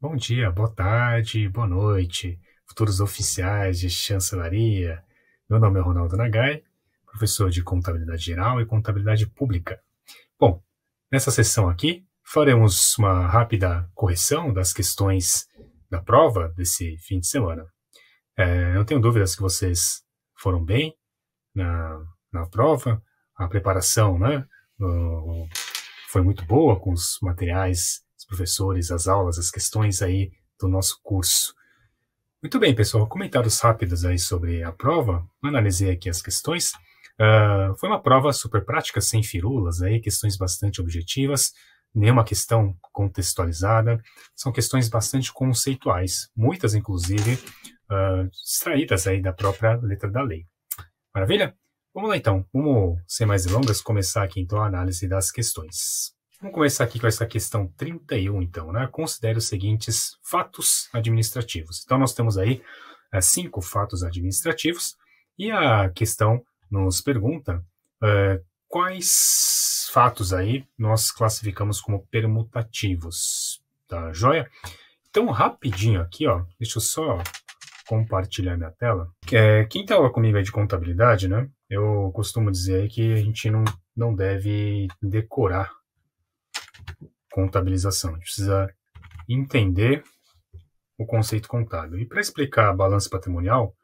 Bom dia, boa tarde, boa noite, futuros oficiais de chancelaria. Meu nome é Ronaldo Nagai, professor de Contabilidade Geral e Contabilidade Pública. Bom, nessa sessão aqui, faremos uma rápida correção das questões da prova desse fim de semana. É, eu tenho dúvidas que vocês foram bem na na prova, a preparação, né? foi muito boa com os materiais, os professores, as aulas, as questões aí do nosso curso. Muito bem, pessoal, comentários rápidos aí sobre a prova. Analisei aqui as questões. Uh, foi uma prova super prática, sem firulas, aí, questões bastante objetivas, nenhuma questão contextualizada. São questões bastante conceituais, muitas, inclusive, uh, extraídas aí da própria letra da lei. Maravilha? Vamos lá então, vamos sem mais delongas começar aqui então a análise das questões. Vamos começar aqui com essa questão 31 então, né? Considere os seguintes fatos administrativos. Então nós temos aí é, cinco fatos administrativos e a questão nos pergunta é, quais fatos aí nós classificamos como permutativos, tá joia? Então, rapidinho aqui, ó, deixa eu só compartilhar minha tela. É, quem está lá comigo é de contabilidade, né? Eu costumo dizer aí que a gente não, não deve decorar contabilização. A gente precisa entender o conceito contábil. E para explicar a balança patrimonial,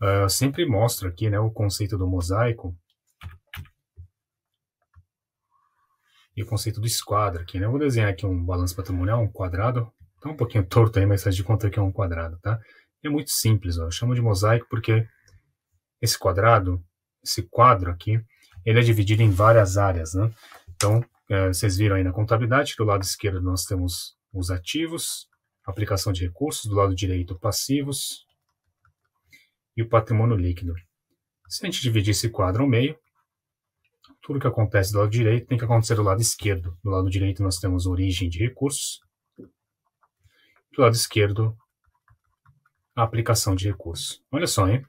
ah, eu sempre mostro aqui né, o conceito do mosaico e o conceito do esquadro aqui. Né? Eu vou desenhar aqui um balanço patrimonial, um quadrado. Está um pouquinho torto aí, mas faz de conta que é um quadrado, tá? é muito simples. Ó. Eu chamo de mosaico porque esse quadrado, esse quadro aqui, ele é dividido em várias áreas. Né? Então, é, vocês viram aí na contabilidade que do lado esquerdo nós temos os ativos, aplicação de recursos, do lado direito passivos e o patrimônio líquido. Se a gente dividir esse quadro ao meio, tudo que acontece do lado direito tem que acontecer do lado esquerdo. Do lado direito nós temos origem de recursos, do lado esquerdo a aplicação de recurso. Olha só, hein?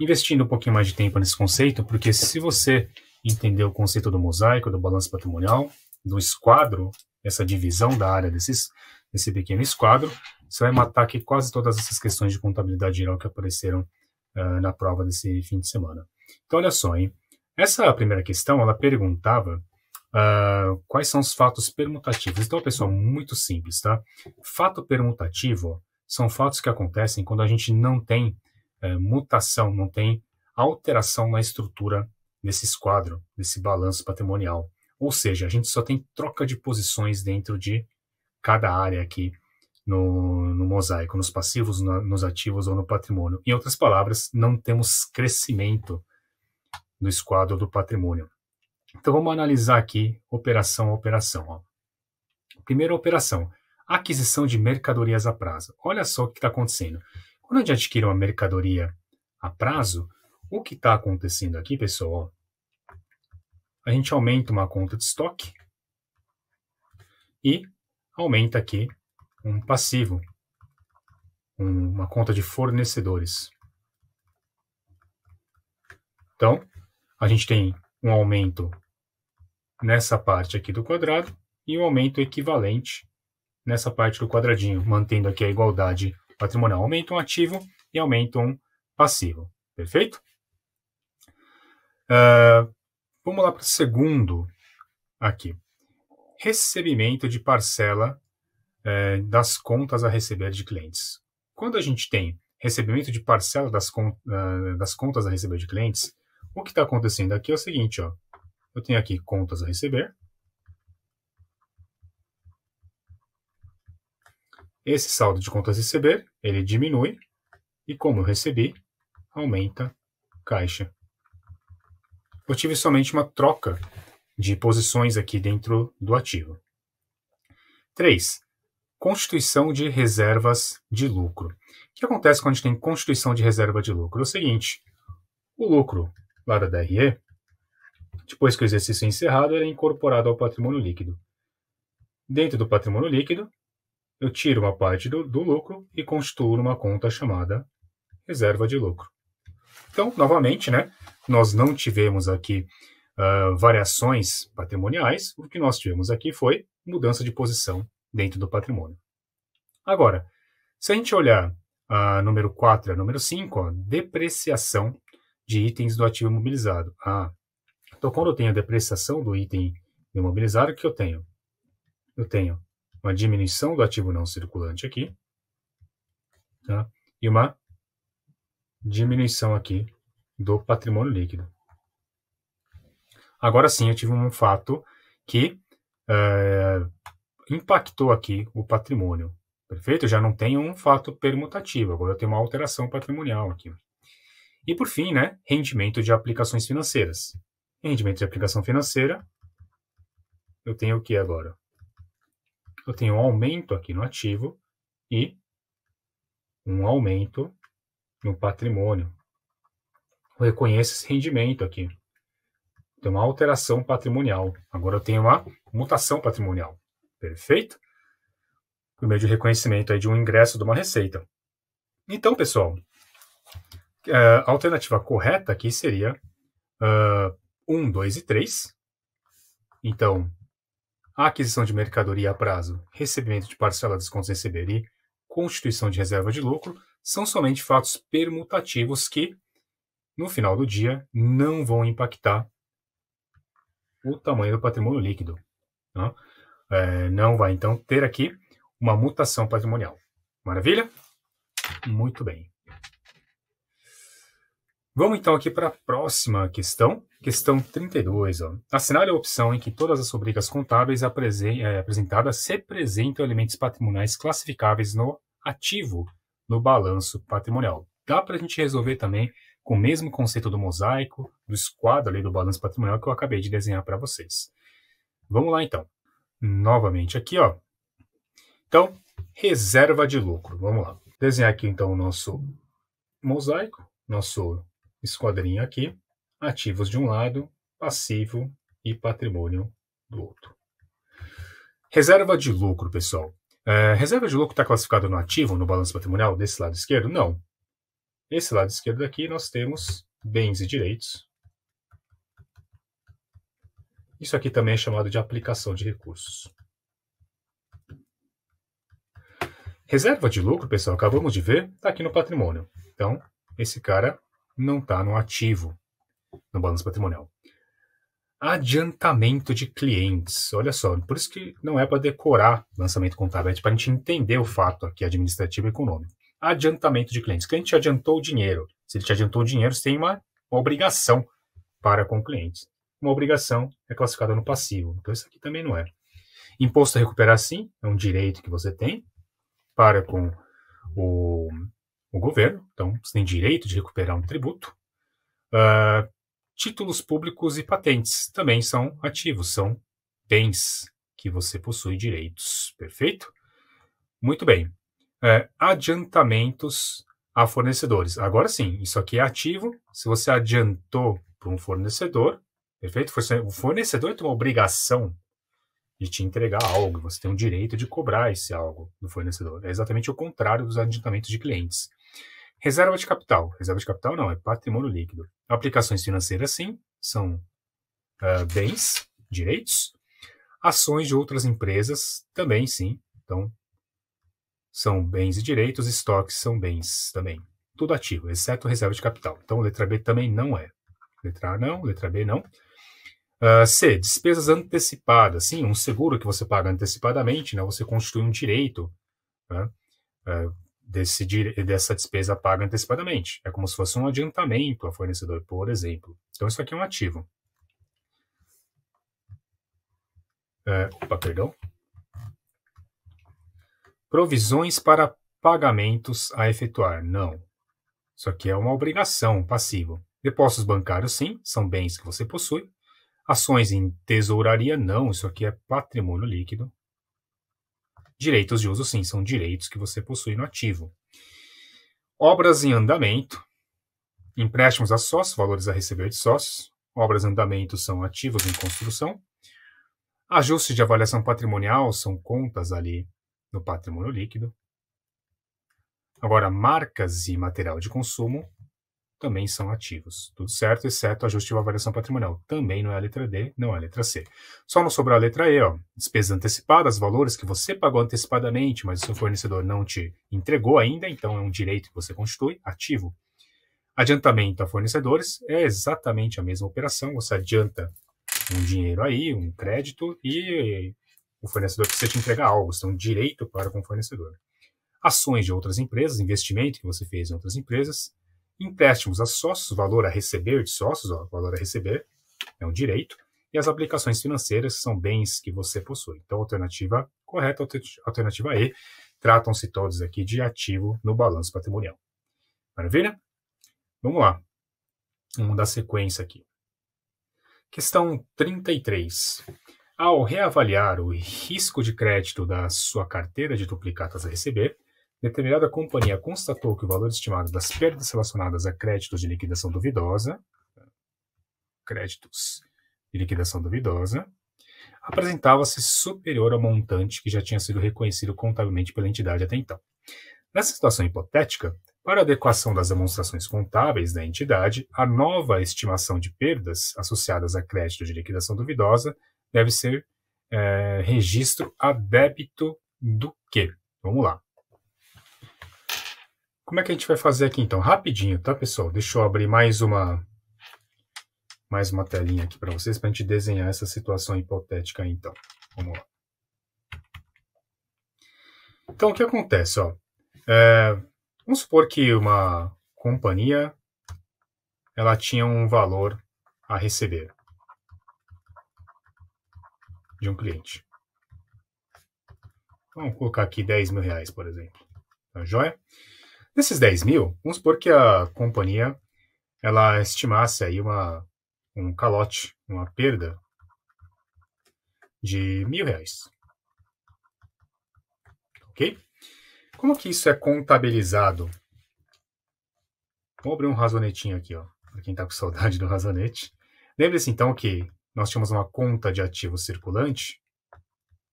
Investindo um pouquinho mais de tempo nesse conceito, porque se você entender o conceito do mosaico, do balanço patrimonial, do esquadro, essa divisão da área desses, desse pequeno esquadro, você vai matar aqui quase todas essas questões de contabilidade geral que apareceram uh, na prova desse fim de semana. Então, olha só, hein? Essa primeira questão, ela perguntava uh, quais são os fatos permutativos. Então, pessoal, muito simples, tá? Fato permutativo, ó, são fatos que acontecem quando a gente não tem é, mutação, não tem alteração na estrutura desse esquadro, desse balanço patrimonial. Ou seja, a gente só tem troca de posições dentro de cada área aqui no, no mosaico, nos passivos, na, nos ativos ou no patrimônio. Em outras palavras, não temos crescimento no esquadro do patrimônio. Então vamos analisar aqui operação a operação. Ó. Primeira operação, aquisição de mercadorias a prazo. Olha só o que está acontecendo. Quando a gente adquire uma mercadoria a prazo, o que está acontecendo aqui, pessoal? A gente aumenta uma conta de estoque e aumenta aqui um passivo, uma conta de fornecedores. Então, a gente tem um aumento nessa parte aqui do quadrado e um aumento equivalente nessa parte do quadradinho, mantendo aqui a igualdade patrimonial. Aumenta um ativo e aumenta um passivo. Perfeito? Uh, vamos lá para o segundo aqui. Recebimento de parcela uh, das contas a receber de clientes. Quando a gente tem recebimento de parcela das, uh, das contas a receber de clientes, o que está acontecendo aqui é o seguinte, ó. Eu tenho aqui contas a receber, Esse saldo de contas receber, ele diminui, e como eu recebi, aumenta caixa. Eu tive somente uma troca de posições aqui dentro do ativo. 3. Constituição de reservas de lucro. O que acontece quando a gente tem constituição de reserva de lucro? É o seguinte, o lucro lá da DRE, depois que o exercício é encerrado, ele é incorporado ao patrimônio líquido. Dentro do patrimônio líquido, eu tiro uma parte do, do lucro e constituo uma conta chamada reserva de lucro. Então, novamente, né, nós não tivemos aqui uh, variações patrimoniais, o que nós tivemos aqui foi mudança de posição dentro do patrimônio. Agora, se a gente olhar ah, a número 4 a número 5, depreciação de itens do ativo imobilizado. Ah, então quando eu tenho a depreciação do item imobilizado, o que eu tenho? Eu tenho uma diminuição do ativo não circulante aqui, tá? e uma diminuição aqui do patrimônio líquido. Agora sim, eu tive um fato que é, impactou aqui o patrimônio. Perfeito? Eu já não tenho um fato permutativo, agora eu tenho uma alteração patrimonial aqui. E por fim, né, rendimento de aplicações financeiras. rendimento de aplicação financeira, eu tenho o que agora? eu tenho um aumento aqui no ativo e um aumento no patrimônio. Eu reconheço esse rendimento aqui. Tem uma alteração patrimonial. Agora eu tenho uma mutação patrimonial. Perfeito? Por meio de reconhecimento aí de um ingresso de uma receita. Então, pessoal, é, a alternativa correta aqui seria uh, 1, 2 e 3. Então, a aquisição de mercadoria a prazo, recebimento de parcela de descontos em e constituição de reserva de lucro, são somente fatos permutativos que, no final do dia, não vão impactar o tamanho do patrimônio líquido. Não, né? é, não vai, então, ter aqui uma mutação patrimonial. Maravilha? Muito bem. Vamos então aqui para a próxima questão, questão 32. Ó. Assinale a opção em que todas as rubricas contábeis eh, apresentadas representam elementos patrimoniais classificáveis no ativo no balanço patrimonial. Dá para a gente resolver também com o mesmo conceito do mosaico, do esquadro ali do balanço patrimonial que eu acabei de desenhar para vocês. Vamos lá então. Novamente aqui, ó. Então, reserva de lucro. Vamos lá. Desenhar aqui então o nosso mosaico, nosso esquadrinha aqui, ativos de um lado, passivo e patrimônio do outro. Reserva de lucro, pessoal. É, reserva de lucro está classificada no ativo, no balanço patrimonial, desse lado esquerdo? Não. Esse lado esquerdo aqui nós temos bens e direitos. Isso aqui também é chamado de aplicação de recursos. Reserva de lucro, pessoal, acabamos de ver, está aqui no patrimônio. Então, esse cara não está no ativo no balanço patrimonial. Adiantamento de clientes. Olha só, por isso que não é para decorar lançamento contábil, é para a gente entender o fato aqui administrativo e econômico. Adiantamento de clientes. O cliente te adiantou o dinheiro. Se ele te adiantou o dinheiro, você tem uma, uma obrigação para com o cliente. Uma obrigação é classificada no passivo. Então, isso aqui também não é. Imposto a recuperar, sim, é um direito que você tem para com o o governo, então você tem direito de recuperar um tributo. Uh, títulos públicos e patentes também são ativos, são bens que você possui direitos, perfeito? Muito bem. É, adiantamentos a fornecedores. Agora sim, isso aqui é ativo. Se você adiantou para um fornecedor, perfeito? O fornecedor tem uma obrigação de te entregar algo, você tem um direito de cobrar esse algo do fornecedor. É exatamente o contrário dos adiantamentos de clientes. Reserva de capital. Reserva de capital não, é patrimônio líquido. Aplicações financeiras, sim, são uh, bens, direitos. Ações de outras empresas, também, sim. Então, são bens e direitos, estoques são bens também. Tudo ativo, exceto reserva de capital. Então, letra B também não é. Letra A não, letra B não. Uh, C, despesas antecipadas. Sim, um seguro que você paga antecipadamente, né? Você constitui um direito, né? Uh, desse, dessa despesa paga antecipadamente. É como se fosse um adiantamento a fornecedor, por exemplo. Então, isso aqui é um ativo. É, opa, perdão. Provisões para pagamentos a efetuar. Não. Isso aqui é uma obrigação, passivo. Depósitos bancários, sim, são bens que você possui. Ações em tesouraria, não. Isso aqui é patrimônio líquido. Direitos de uso, sim, são direitos que você possui no ativo. Obras em andamento, empréstimos a sócios, valores a receber de sócios. Obras em andamento são ativos em construção. Ajuste de avaliação patrimonial são contas ali no patrimônio líquido. Agora, marcas e material de consumo também são ativos. Tudo certo, exceto ajuste de avaliação patrimonial. Também não é a letra D, não é a letra C. Só não sobrou a letra E, ó. Despesas antecipadas, valores que você pagou antecipadamente, mas o seu fornecedor não te entregou ainda, então é um direito que você constitui, ativo. Adiantamento a fornecedores é exatamente a mesma operação. Você adianta um dinheiro aí, um crédito, e o fornecedor precisa te entregar algo. Você tem um direito para com o fornecedor. Ações de outras empresas, investimento que você fez em outras empresas, empréstimos a sócios, valor a receber de sócios, ó, valor a receber, é um direito, e as aplicações financeiras, são bens que você possui. Então, alternativa correta, alternativa E, tratam-se todos aqui de ativo no balanço patrimonial. Maravilha? Vamos lá. Vamos dar sequência aqui. Questão 33. Ao reavaliar o risco de crédito da sua carteira de duplicatas a receber, determinada companhia constatou que o valor estimado das perdas relacionadas a créditos de liquidação duvidosa, créditos de liquidação duvidosa, apresentava-se superior ao montante que já tinha sido reconhecido contabilmente pela entidade até então. Nessa situação hipotética, para adequação das demonstrações contábeis da entidade, a nova estimação de perdas associadas a crédito de liquidação duvidosa deve ser é, registro a débito do quê? Vamos lá. Como é que a gente vai fazer aqui então? Rapidinho, tá, pessoal? Deixa eu abrir mais uma mais uma telinha aqui para vocês para a gente desenhar essa situação hipotética aí, então. Vamos lá. Então, o que acontece? Ó? É, vamos supor que uma companhia ela tinha um valor a receber de um cliente. Vamos colocar aqui 10 mil reais, por exemplo. Tá joia? Desses 10 mil, vamos supor que a companhia ela estimasse aí uma, um calote, uma perda de mil reais. Ok? Como que isso é contabilizado? Vamos abrir um razonetinho aqui, ó, para quem está com saudade do razonete. Lembre-se então que nós tínhamos uma conta de ativo circulante,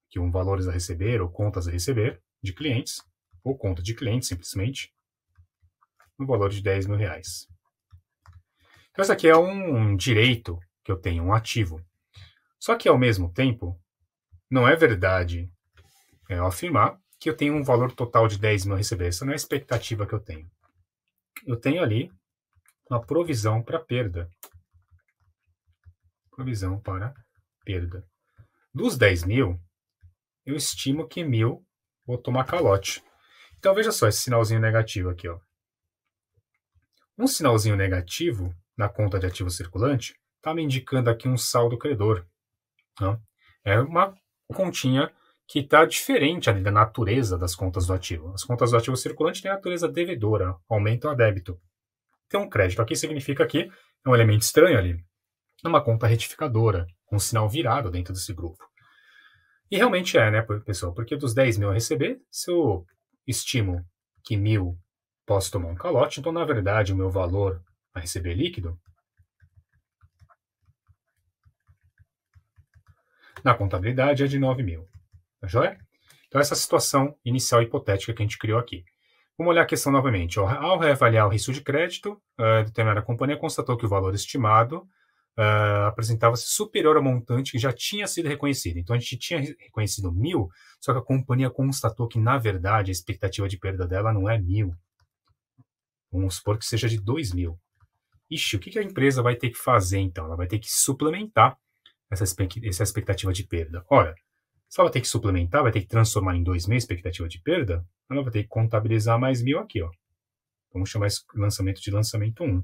que um valores a receber ou contas a receber de clientes, ou conta de clientes simplesmente no valor de 10 mil reais. Então, isso aqui é um direito que eu tenho, um ativo. Só que, ao mesmo tempo, não é verdade é, afirmar que eu tenho um valor total de 10 mil a receber. Essa não é a expectativa que eu tenho. Eu tenho ali uma provisão para perda. Provisão para perda. Dos 10 mil, eu estimo que mil vou tomar calote. Então veja só esse sinalzinho negativo aqui. Ó. Um sinalzinho negativo na conta de ativo circulante está me indicando aqui um saldo credor. Né? É uma continha que está diferente ali da natureza das contas do ativo. As contas do ativo circulante têm a natureza devedora, aumentam a débito. Tem um crédito aqui significa que é um elemento estranho ali, é uma conta retificadora, um sinal virado dentro desse grupo. E realmente é, né, pessoal? Porque dos 10 mil a receber, se eu estimo que mil Posso tomar um calote, então, na verdade, o meu valor a receber é líquido na contabilidade é de 9 mil. Tá joia? Então, essa é a situação inicial hipotética que a gente criou aqui. Vamos olhar a questão novamente. Ao reavaliar o risco de crédito, a eh, determinada companhia constatou que o valor estimado uh, apresentava-se superior ao montante que já tinha sido reconhecido. Então, a gente tinha reconhecido mil, só que a companhia constatou que, na verdade, a expectativa de perda dela não é mil, Vamos supor que seja de 2 mil. Ixi, o que a empresa vai ter que fazer então? Ela vai ter que suplementar essa expectativa de perda. Ora, se ela vai ter que suplementar, vai ter que transformar em dois mil a expectativa de perda, ela vai ter que contabilizar mais mil aqui. Ó. Vamos chamar esse lançamento de lançamento 1.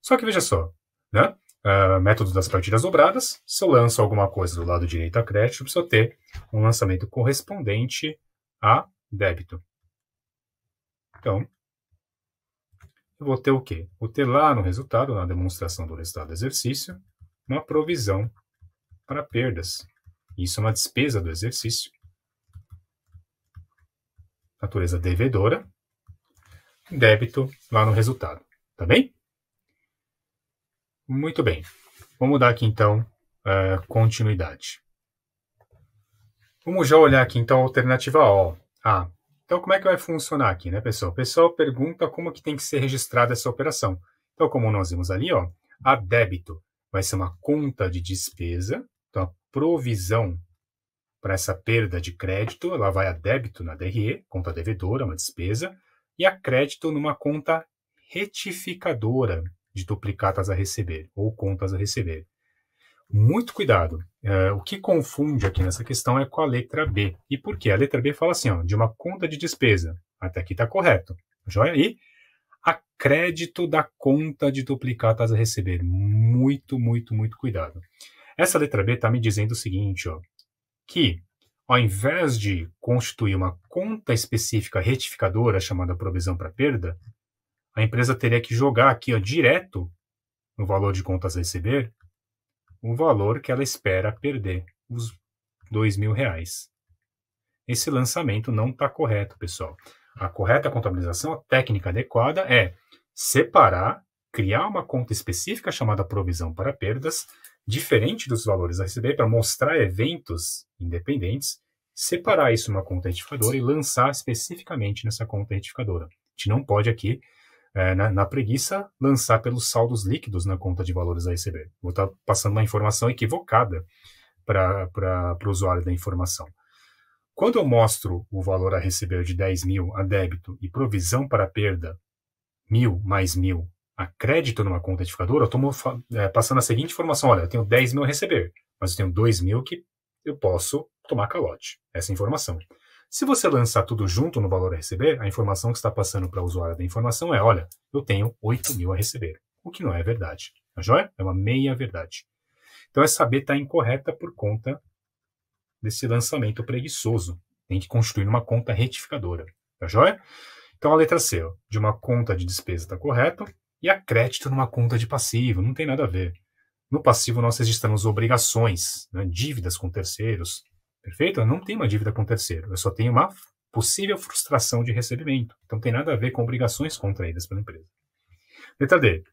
Só que veja só, né? Uh, método das partidas dobradas, se eu lanço alguma coisa do lado direito a crédito, eu preciso ter um lançamento correspondente a débito. Então, eu vou ter o quê? Vou ter lá no resultado, na demonstração do resultado do exercício, uma provisão para perdas. Isso é uma despesa do exercício. Natureza devedora, débito lá no resultado, tá bem? Muito bem. Vamos dar aqui então é, continuidade. Vamos já olhar aqui então a alternativa O. A. Então, como é que vai funcionar aqui, né, pessoal? O pessoal pergunta como que tem que ser registrada essa operação. Então, como nós vimos ali, ó, a débito vai ser uma conta de despesa, então a provisão para essa perda de crédito, ela vai a débito na DRE, conta devedora, uma despesa, e a crédito numa conta retificadora de duplicatas a receber ou contas a receber muito cuidado. É, o que confunde aqui nessa questão é com a letra B. E por quê? A letra B fala assim, ó, de uma conta de despesa. Até aqui está correto. Joia? a crédito da conta de duplicatas a receber. Muito, muito, muito cuidado. Essa letra B está me dizendo o seguinte, ó, que ao invés de constituir uma conta específica retificadora chamada provisão para perda, a empresa teria que jogar aqui ó, direto no valor de contas a receber o valor que ela espera perder, os dois mil reais. Esse lançamento não está correto, pessoal. A correta contabilização, a técnica adequada é separar, criar uma conta específica chamada provisão para perdas, diferente dos valores a receber, para mostrar eventos independentes, separar isso numa conta retificadora e lançar especificamente nessa conta retificadora. A gente não pode aqui é, na, na, preguiça, lançar pelos saldos líquidos na conta de valores a receber. Vou estar tá passando uma informação equivocada para o usuário da informação. Quando eu mostro o valor a receber de 10 mil a débito e provisão para perda, mil mais mil a crédito numa conta edificadora, eu estou é, passando a seguinte informação: olha, eu tenho 10 mil a receber, mas eu tenho 2 mil que eu posso tomar calote. Essa é informação. Se você lançar tudo junto no valor a receber, a informação que está passando para o usuário da informação é: olha, eu tenho 8 mil a receber. O que não é verdade. Tá joia? É uma meia verdade. Então, essa B está incorreta por conta desse lançamento preguiçoso. Tem que construir uma conta retificadora. Tá joia? Então, a letra C, ó, de uma conta de despesa está correta e a crédito numa conta de passivo. Não tem nada a ver. No passivo, nós registramos obrigações, né, dívidas com terceiros, Perfeito? Eu não tenho uma dívida com o terceiro, eu só tenho uma possível frustração de recebimento. Então tem nada a ver com obrigações contraídas pela empresa. Letra D.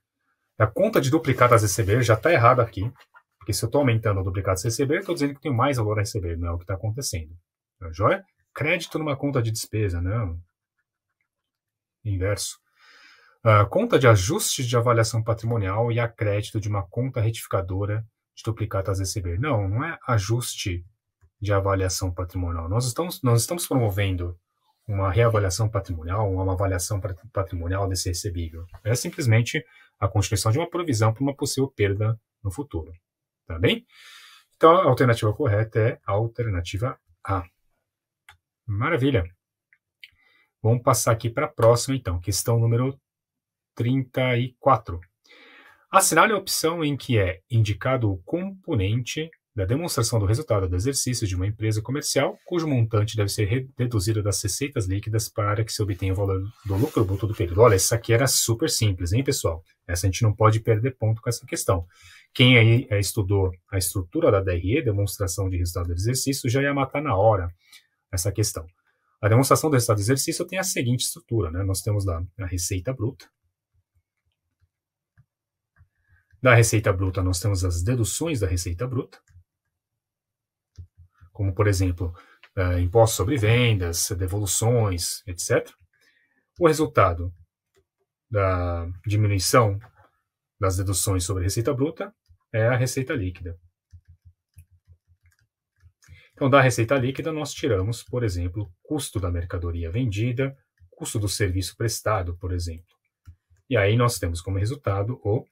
A conta de duplicatas a receber já está errada aqui, porque se eu estou aumentando o duplicatas a receber, estou dizendo que tenho mais valor a receber, não é o que está acontecendo. Tá joia? Crédito numa conta de despesa, não. Inverso. A conta de ajuste de avaliação patrimonial e a crédito de uma conta retificadora de duplicatas a receber. Não, não é ajuste de avaliação patrimonial. Nós estamos, nós estamos promovendo uma reavaliação patrimonial, uma avaliação patrimonial desse recebível. É simplesmente a constituição de uma provisão para uma possível perda no futuro. Tá bem? Então, a alternativa correta é a alternativa A. Maravilha! Vamos passar aqui para a próxima, então, questão número 34. Assinale a opção em que é indicado o componente da demonstração do resultado do exercício de uma empresa comercial, cujo montante deve ser deduzido das receitas líquidas para que se obtenha o valor do lucro bruto do período. Olha, isso aqui era super simples, hein, pessoal? Essa a gente não pode perder ponto com essa questão. Quem aí é, estudou a estrutura da DRE, demonstração de resultado do exercício, já ia matar na hora essa questão. A demonstração do resultado do exercício tem a seguinte estrutura, né? Nós temos lá a receita bruta. Da receita bruta, nós temos as deduções da receita bruta como por exemplo uh, impostos sobre vendas, devoluções, etc. O resultado da diminuição das deduções sobre receita bruta é a receita líquida. Então, da receita líquida, nós tiramos, por exemplo, custo da mercadoria vendida, custo do serviço prestado, por exemplo. E aí nós temos como resultado o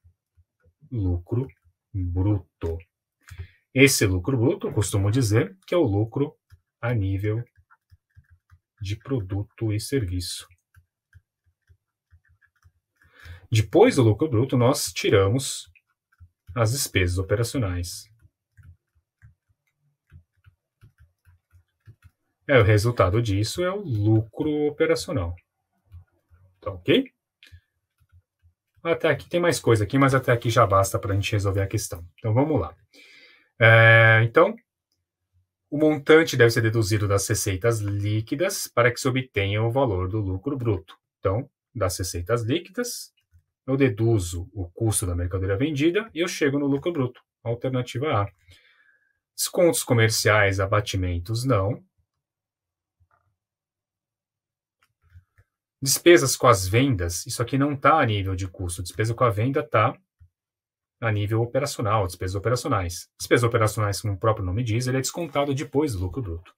lucro bruto. Esse lucro bruto, eu costumo dizer que é o lucro a nível de produto e serviço. Depois do lucro bruto, nós tiramos as despesas operacionais. É, o resultado disso é o lucro operacional. Tá ok? Até aqui tem mais coisa aqui, mas até aqui já basta para a gente resolver a questão. Então vamos lá. É, então, o montante deve ser deduzido das receitas líquidas para que se obtenha o valor do lucro bruto. Então, das receitas líquidas, eu deduzo o custo da mercadoria vendida e eu chego no lucro bruto. Alternativa A. Descontos comerciais, abatimentos, não. Despesas com as vendas, isso aqui não está a nível de custo. Despesa com a venda está a nível operacional, despesas operacionais. Despesas operacionais, como o próprio nome diz, ele é descontado depois do lucro bruto.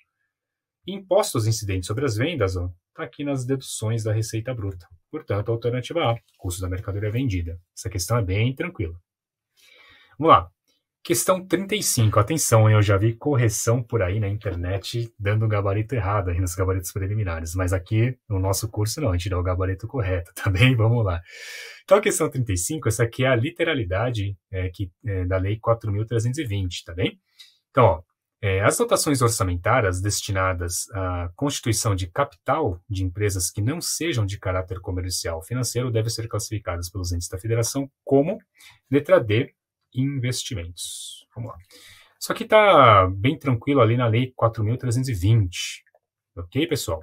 Impostos incidentes sobre as vendas está aqui nas deduções da receita bruta. Portanto, a alternativa A, custo da mercadoria vendida. Essa questão é bem tranquila. Vamos lá. Questão 35. Hum. Atenção, eu já vi correção por aí na internet dando o gabarito errado aí nos gabaritos preliminares, mas aqui no nosso curso não, a gente dá o gabarito correto, tá bem? Vamos lá. Então, a questão 35, essa aqui é a literalidade é, que, é, da Lei 4.320, tá bem? Então, ó, é, as dotações orçamentárias destinadas à constituição de capital de empresas que não sejam de caráter comercial financeiro devem ser classificadas pelos entes da federação como, letra D, investimentos. Vamos lá. Isso aqui está bem tranquilo ali na Lei 4.320. Ok, pessoal?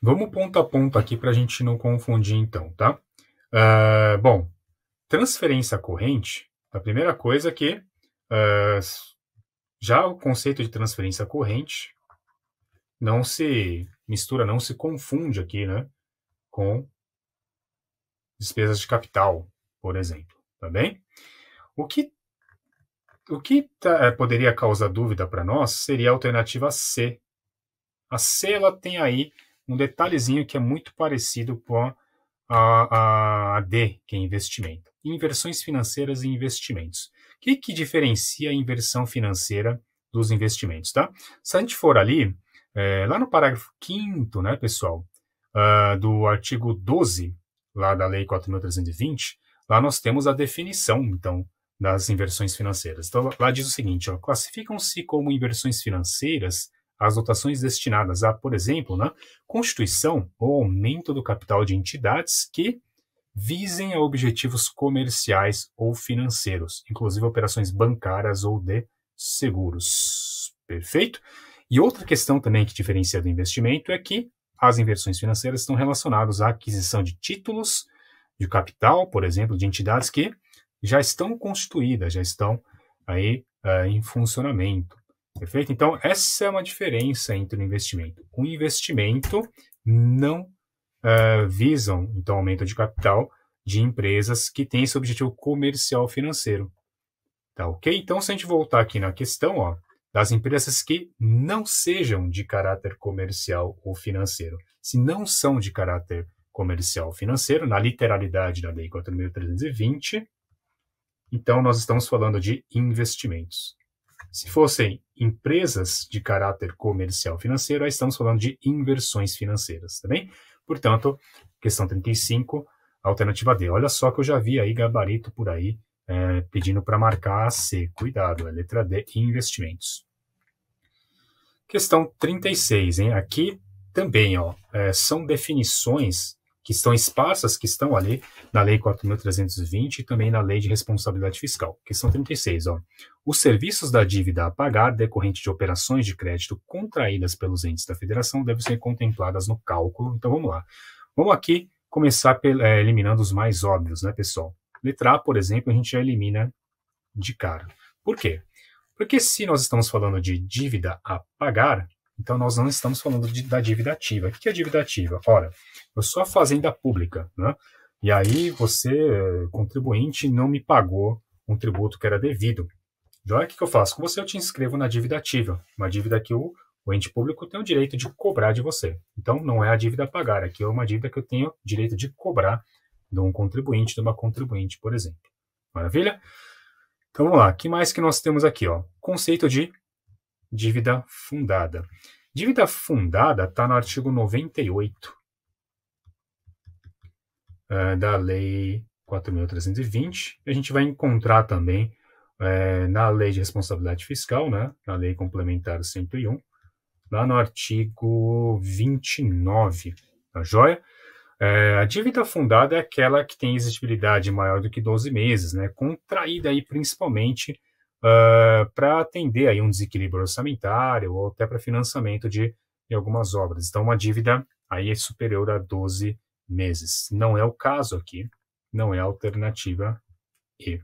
Vamos ponto a ponto aqui para a gente não confundir, então, tá? Uh, bom, transferência corrente, a primeira coisa que uh, já o conceito de transferência corrente não se mistura, não se confunde aqui, né, com despesas de capital, por exemplo. Tá bem? O que, o que tá, eh, poderia causar dúvida para nós seria a alternativa C. A C ela tem aí um detalhezinho que é muito parecido com a, a D, que é investimento. Inversões financeiras e investimentos. O que, que diferencia a inversão financeira dos investimentos, tá? Se a gente for ali, é, lá no parágrafo 5 né, pessoal, uh, do artigo 12, lá da Lei 4.320, Lá nós temos a definição, então, das inversões financeiras. Então, lá diz o seguinte, classificam-se como inversões financeiras as dotações destinadas a, por exemplo, né, constituição ou aumento do capital de entidades que visem a objetivos comerciais ou financeiros, inclusive operações bancárias ou de seguros. Perfeito? E outra questão também que diferencia do investimento é que as inversões financeiras estão relacionadas à aquisição de títulos, de capital, por exemplo, de entidades que já estão constituídas, já estão aí uh, em funcionamento. Perfeito? Então, essa é uma diferença entre o investimento. O investimento não uh, visam, então, aumento de capital de empresas que têm esse objetivo comercial financeiro. Tá ok? Então, se a gente voltar aqui na questão, ó, das empresas que não sejam de caráter comercial ou financeiro. Se não são de caráter comercial financeiro, na literalidade da Lei 4.320. Então, nós estamos falando de investimentos. Se fossem empresas de caráter comercial financeiro, aí estamos falando de inversões financeiras, tá bem? Portanto, questão 35, alternativa D. Olha só que eu já vi aí gabarito por aí é, pedindo para marcar a C. Cuidado, é letra D, investimentos. Questão 36, hein? Aqui também, ó, é, são definições que estão esparsas, que estão ali na Lei 4.320 e também na Lei de Responsabilidade Fiscal, Questão 36. Ó. Os serviços da dívida a pagar decorrente de operações de crédito contraídas pelos entes da federação devem ser contempladas no cálculo. Então vamos lá. Vamos aqui começar pel, é, eh, eliminando os mais óbvios, né, pessoal? Letra A, por exemplo, a gente já elimina de cara. Por quê? Porque se nós estamos falando de dívida a pagar, então, nós não estamos falando de, da dívida ativa. O que é dívida ativa? Ora, eu sou a fazenda pública, né? E aí você, eh, contribuinte, não me pagou um tributo que era devido. Então, o que, que eu faço? Com você, eu te inscrevo na dívida ativa, uma dívida que o, o ente público tem o direito de cobrar de você. Então, não é a dívida a pagar, aqui é uma dívida que eu tenho direito de cobrar de um contribuinte, de uma contribuinte, por exemplo. Maravilha? Então, vamos lá. O que mais que nós temos aqui? Ó? Conceito de dívida fundada. Dívida fundada está no artigo 98 uh, eh, da Lei 4.320. A gente vai encontrar também uh, na Lei de Responsabilidade Fiscal, né, na Lei Complementar 101, lá no artigo 29, tá joia? É, a dívida fundada é aquela que tem exigibilidade maior do que 12 meses, né? contraída aí principalmente uh, ah, para atender aí um desequilíbrio orçamentário ou até para financiamento de, de, algumas obras. Então, uma dívida aí é superior a 12 meses. Não é o caso aqui, não é a alternativa E.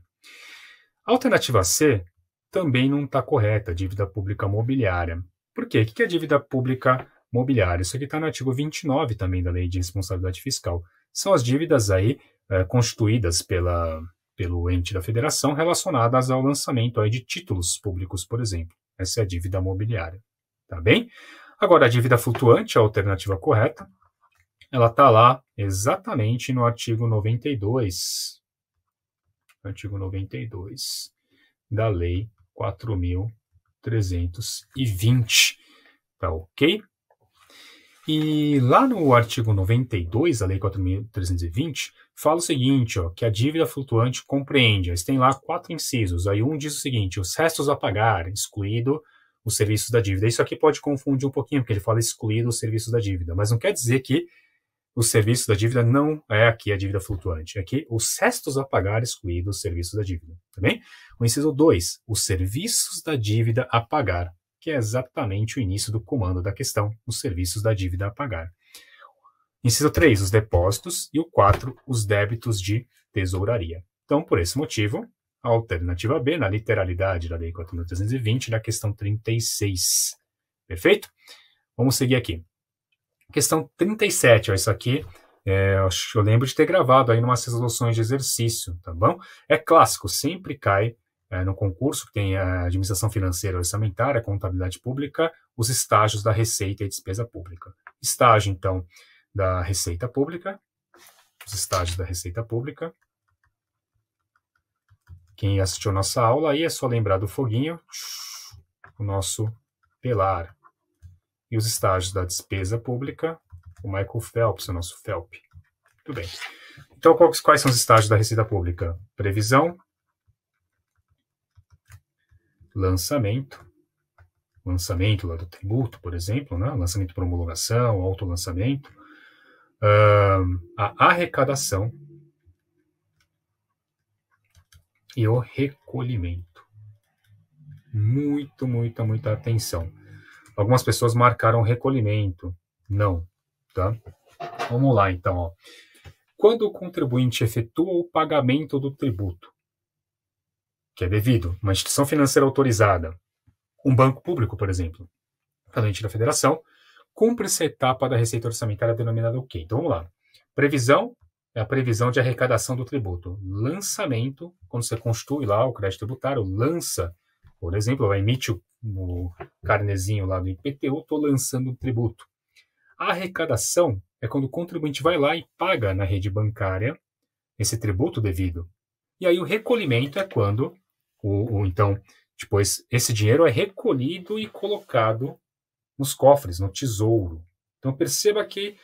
A alternativa C também não está correta, dívida pública mobiliária. Por quê? O que é dívida pública mobiliária? Isso aqui está no artigo 29 também da Lei de Responsabilidade Fiscal. São as dívidas aí é, constituídas pela, pelo ente da federação relacionadas ao lançamento aí de títulos públicos, por exemplo. Essa é a dívida mobiliária. Tá bem? Agora, a dívida flutuante, a alternativa correta, ela está lá exatamente no artigo 92. Artigo 92 da Lei 4.320. Tá ok? E lá no artigo 92 da Lei 4.320, fala o seguinte, ó, que a dívida flutuante compreende, eles têm lá quatro incisos, aí um diz o seguinte, os restos a pagar, excluído os serviços da dívida. Isso aqui pode confundir um pouquinho, porque ele fala excluído os serviços da dívida, mas não quer dizer que os serviços da dívida não é aqui a dívida flutuante, é aqui os restos a pagar, excluído os serviços da dívida, tá bem? O inciso 2, os serviços da dívida a pagar, que é exatamente o início do comando da questão, os serviços da dívida a pagar. Inciso 3, os depósitos, e o 4, os débitos de tesouraria. Então, por esse motivo, a alternativa B, na literalidade da Lei 4.320, da questão 36. Perfeito? Vamos seguir aqui. Questão 37, ó, isso aqui é, eu lembro de ter gravado aí umas resoluções de exercício, tá bom? É clássico, sempre cai é, no concurso, que tem a administração financeira orçamentária, contabilidade pública, os estágios da receita e despesa pública. Estágio, então, da receita pública, os estágios da receita pública. Quem assistiu nossa aula aí é só lembrar do foguinho, o nosso Pelar. E os estágios da despesa pública, o Michael Phelps, o nosso Felp. Tudo bem. Então, quais são os estágios da Receita Pública? Previsão, lançamento, lançamento lá do tributo, por exemplo, né? lançamento para homologação, autolançamento, uh, a arrecadação e o recolhimento. Muito, muita, muita atenção. Algumas pessoas marcaram recolhimento. Não, tá? Vamos lá, então. Ó. Quando o contribuinte efetua o pagamento do tributo, que é devido, uma instituição financeira autorizada, um banco público, por exemplo, a ente da federação, cumpre essa etapa da receita orçamentária denominada o quê? Então vamos lá. Previsão é a previsão de arrecadação do tributo. Lançamento, quando você constitui lá o crédito tributário, lança, por exemplo, vai emite o, o carnezinho lá do IPTU, estou lançando um tributo. A arrecadação é quando o contribuinte vai lá e paga na rede bancária esse tributo devido. E aí o recolhimento é quando então depois tipo, esse dinheiro é recolhido e colocado nos cofres, no tesouro. Então perceba que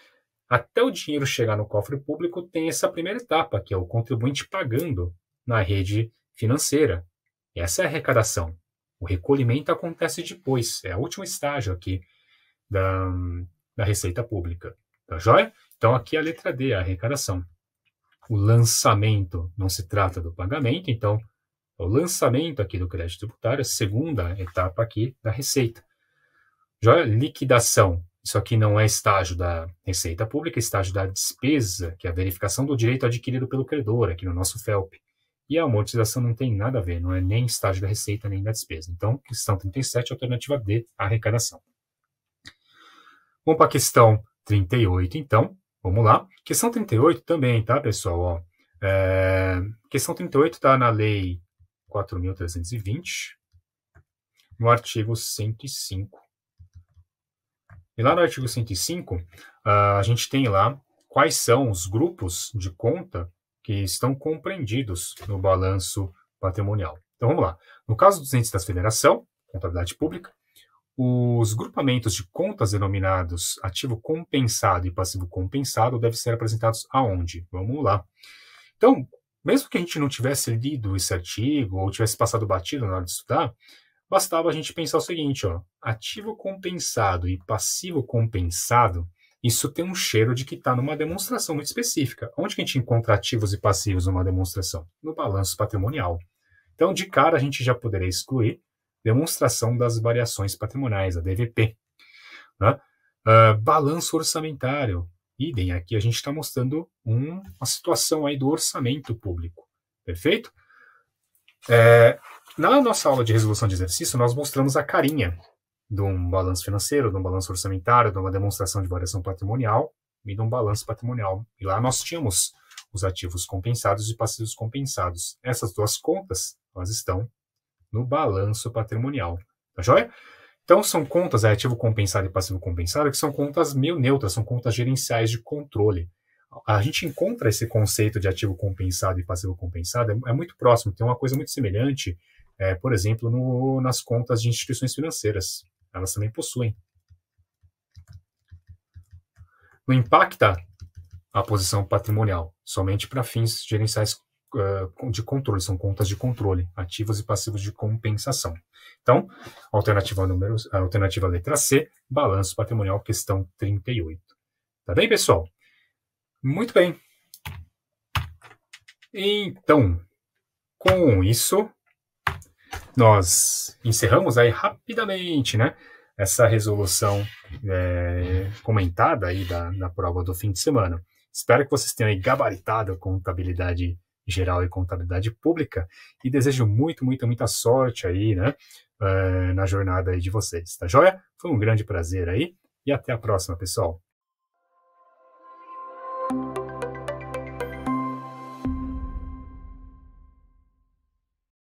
até o dinheiro chegar no cofre público tem essa primeira etapa, que é o contribuinte pagando na rede financeira. Essa é a arrecadação. O recolhimento acontece depois, é o último estágio aqui da, da Receita Pública. Tá joia? Então aqui é a letra D, a arrecadação. O lançamento não se trata do pagamento, então o lançamento aqui do crédito tributário, a segunda etapa aqui da Receita. Já liquidação, isso aqui não é estágio da Receita Pública, é estágio da despesa, que é a verificação do direito adquirido pelo credor, aqui no nosso FELP. E a amortização não tem nada a ver, não é nem estágio da Receita nem da despesa. Então, questão 37, alternativa D, arrecadação. Vamos para a questão 38, então. Vamos lá. Questão 38 também, tá, pessoal? Ó, é, questão 38 está na lei 4.320, no artigo 105. E lá no artigo 105, ah, a gente tem lá quais são os grupos de conta que estão compreendidos no balanço patrimonial. Então vamos lá. No caso dos entes da federação, contabilidade pública, os grupamentos de contas denominados ativo compensado e passivo compensado devem ser apresentados aonde? Vamos lá. Então, mesmo que a gente não tivesse lido esse artigo ou tivesse passado batido na hora de estudar, bastava a gente pensar o seguinte, ó, ativo compensado e passivo compensado, isso tem um cheiro de que está numa demonstração muito específica. Onde que a gente encontra ativos e passivos numa demonstração? No balanço patrimonial. Então, de cara, a gente já poderia excluir demonstração das variações patrimoniais, a DVP. Né? Uh, balanço orçamentário. Idem, aqui a gente está mostrando um, uma situação aí do orçamento público, perfeito? É, na nossa aula de resolução de exercício, nós mostramos a carinha de um balanço financeiro, de um balanço orçamentário, de uma demonstração de variação patrimonial e de um balanço patrimonial. E lá nós tínhamos os ativos compensados e passivos compensados. Essas duas contas, elas estão no balanço patrimonial. Tá joia? Então, são contas, é ativo compensado e passivo compensado, que são contas meio neutras, são contas gerenciais de controle. A gente encontra esse conceito de ativo compensado e passivo compensado, é, é muito próximo, tem uma coisa muito semelhante, é, por exemplo, no, nas contas de instituições financeiras. Elas também possuem. Não impacta a posição patrimonial, somente para fins gerenciais de controle, são contas de controle, ativos e passivos de compensação. Então, alternativa número, eh, alternativa letra C, balanço patrimonial, questão 38. Tá bem, pessoal? Muito bem. Então, com isso, nós encerramos aí rapidamente, né? Essa resolução é, comentada aí da, da prova do fim de semana. Espero que vocês tenham gabaritado a contabilidade Geral e Contabilidade Pública. E desejo muito, muito, muita sorte aí, né? Eh, na jornada aí de vocês, tá joia? Foi um grande prazer aí e até a próxima, pessoal.